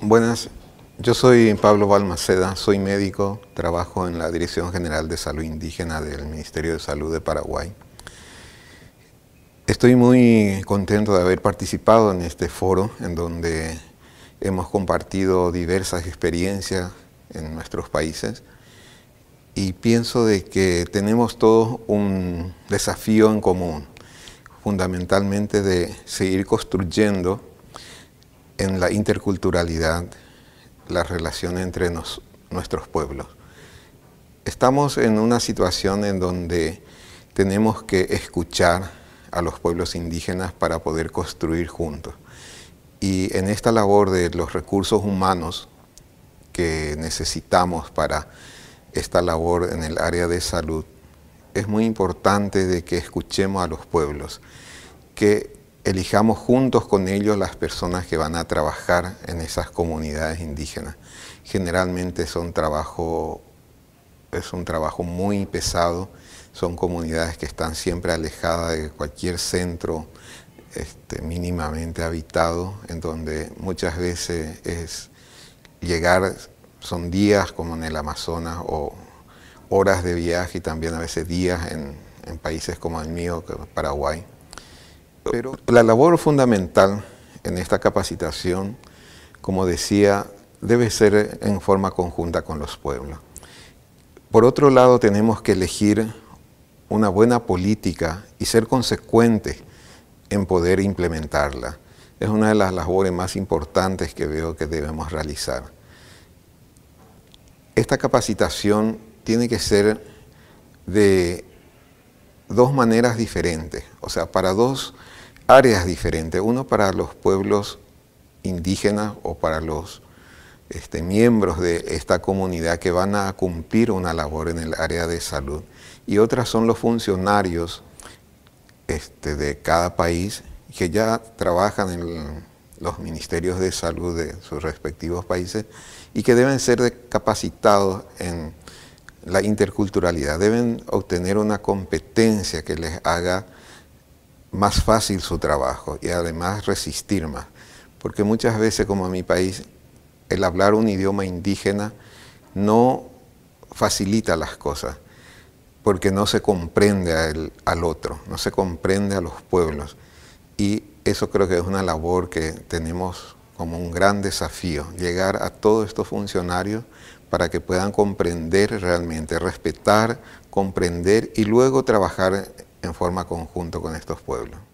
Buenas, yo soy Pablo Balmaceda, soy médico, trabajo en la Dirección General de Salud Indígena del Ministerio de Salud de Paraguay. Estoy muy contento de haber participado en este foro en donde hemos compartido diversas experiencias en nuestros países y pienso de que tenemos todos un desafío en común, fundamentalmente de seguir construyendo en la interculturalidad, la relación entre nos, nuestros pueblos. Estamos en una situación en donde tenemos que escuchar a los pueblos indígenas para poder construir juntos. Y en esta labor de los recursos humanos que necesitamos para esta labor en el área de salud, es muy importante de que escuchemos a los pueblos, que elijamos juntos con ellos las personas que van a trabajar en esas comunidades indígenas. Generalmente son trabajo, es un trabajo muy pesado, son comunidades que están siempre alejadas de cualquier centro este, mínimamente habitado, en donde muchas veces es llegar, son días como en el Amazonas o horas de viaje y también a veces días en países como el mío, Paraguay. Pero la labor fundamental en esta capacitación, como decía, debe ser en forma conjunta con los pueblos. Por otro lado, tenemos que elegir una buena política y ser consecuentes en poder implementarla. Es una de las labores más importantes que veo que debemos realizar. Esta capacitación tiene que ser de dos maneras diferentes, o sea, para dos áreas diferentes. Uno para los pueblos indígenas o para los este, miembros de esta comunidad que van a cumplir una labor en el área de salud. Y otras son los funcionarios este, de cada país que ya trabajan en los ministerios de salud de sus respectivos países y que deben ser capacitados en la interculturalidad, deben obtener una competencia que les haga más fácil su trabajo y además resistir más. Porque muchas veces, como en mi país, el hablar un idioma indígena no facilita las cosas, porque no se comprende al otro, no se comprende a los pueblos. Y eso creo que es una labor que tenemos como un gran desafío, llegar a todos estos funcionarios para que puedan comprender realmente, respetar, comprender y luego trabajar en forma conjunta con estos pueblos.